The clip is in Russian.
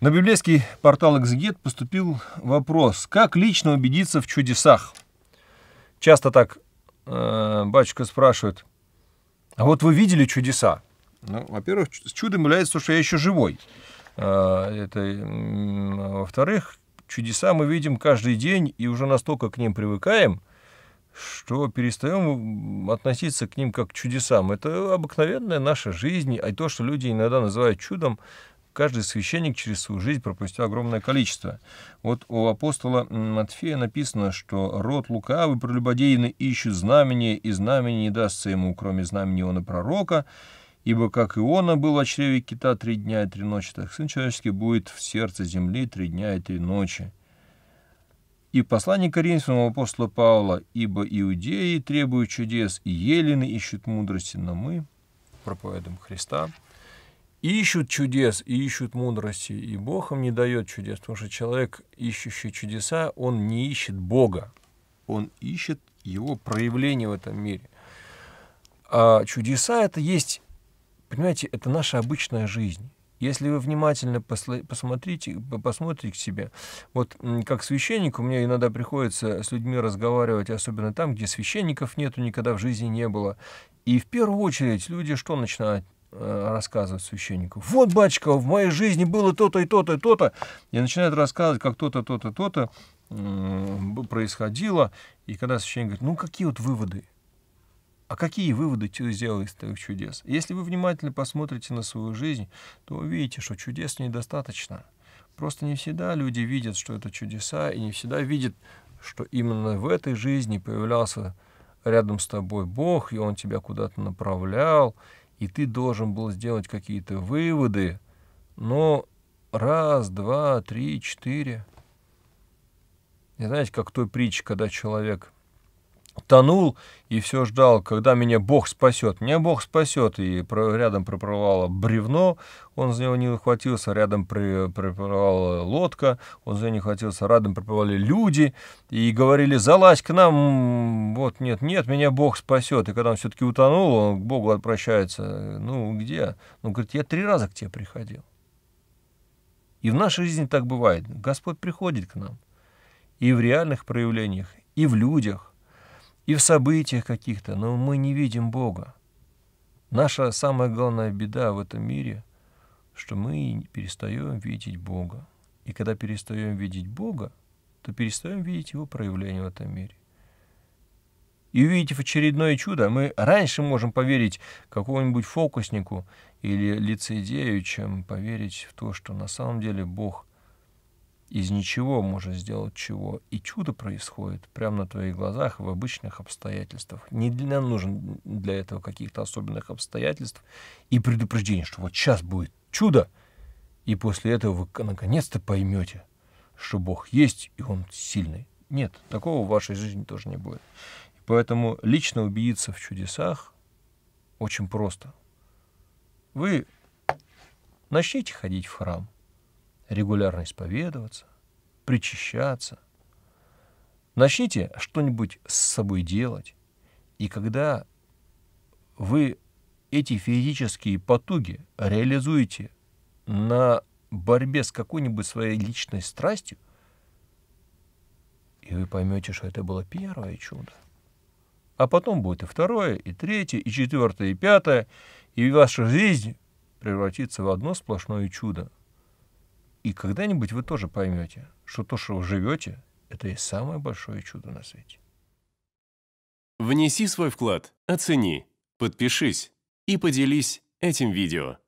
На библейский портал «Экзегет» поступил вопрос, как лично убедиться в чудесах. Часто так э, батюшка спрашивает, а вот вы видели чудеса? Ну, во-первых, с чудом является то, что я еще живой. Э, это, во-вторых, чудеса мы видим каждый день и уже настолько к ним привыкаем, что перестаем относиться к ним как к чудесам. Это обыкновенная наша жизнь, а то, что люди иногда называют чудом, каждый священник через свою жизнь пропустил огромное количество. Вот у апостола Матфея написано, что род лукавый, прелюбодейный, ищет знамение, и знамение не дастся ему, кроме знамени Иона Пророка, ибо как Иона был в чреве кита три дня и три ночи, так Сын Человеческий будет в сердце земли три дня и три ночи. И в послании Коринфянам апостола Павла, «Ибо иудеи требуют чудес, и елены ищут мудрости, но мы проповедуем Христа» ищут чудес, и ищут мудрости, и Бог им не дает чудес, потому что человек, ищущий чудеса, он не ищет Бога, он ищет его проявление в этом мире. А чудеса это есть, понимаете, это наша обычная жизнь. Если вы внимательно посмотрите, посмотрите к себе, вот как священник у меня иногда приходится с людьми разговаривать, особенно там, где священников нету, никогда в жизни не было. И в первую очередь люди что начинают Э, рассказывает священнику. Вот, батюшка, в моей жизни было то-то и то-то и то-то. И начинает рассказывать, как то-то, то-то, то-то происходило. И когда священник говорит, ну какие вот выводы? А какие выводы ты сделал из твоих чудес? Если вы внимательно посмотрите на свою жизнь, то увидите, что чудес недостаточно. Просто не всегда люди видят, что это чудеса, и не всегда видят, что именно в этой жизни появлялся рядом с тобой Бог, и Он тебя куда-то направлял, и ты должен был сделать какие-то выводы, но раз, два, три, четыре. Не знаете, как той притче, когда человек тонул и все ждал, когда меня Бог спасет. Меня Бог спасет. И рядом проплывало бревно, он за него не ухватился, рядом при, проплывала лодка, он за него не ухватился, рядом проплывали люди и говорили, залазь к нам, вот нет, нет, меня Бог спасет. И когда он все-таки утонул, он к Богу отпрощается. Ну, где? Он говорит, я три раза к тебе приходил. И в нашей жизни так бывает. Господь приходит к нам. И в реальных проявлениях, и в людях – и в событиях каких-то, но мы не видим Бога. Наша самая главная беда в этом мире, что мы перестаем видеть Бога. И когда перестаем видеть Бога, то перестаем видеть Его проявление в этом мире. И увидев очередное чудо, мы раньше можем поверить какому-нибудь фокуснику или лицедею, чем поверить в то, что на самом деле Бог – из ничего можно сделать чего. И чудо происходит прямо на твоих глазах в обычных обстоятельствах. Не для, нам нужен для этого каких-то особенных обстоятельств и предупреждение, что вот сейчас будет чудо, и после этого вы наконец-то поймете, что Бог есть, и Он сильный. Нет, такого в вашей жизни тоже не будет. поэтому лично убедиться в чудесах очень просто. Вы начните ходить в храм – регулярно исповедоваться, причащаться. Начните что-нибудь с собой делать, и когда вы эти физические потуги реализуете на борьбе с какой-нибудь своей личной страстью, и вы поймете, что это было первое чудо. А потом будет и второе, и третье, и четвертое, и пятое, и ваша жизнь превратится в одно сплошное чудо, и когда-нибудь вы тоже поймете, что то, что вы живете, это и самое большое чудо на свете. Внеси свой вклад, оцени, подпишись и поделись этим видео.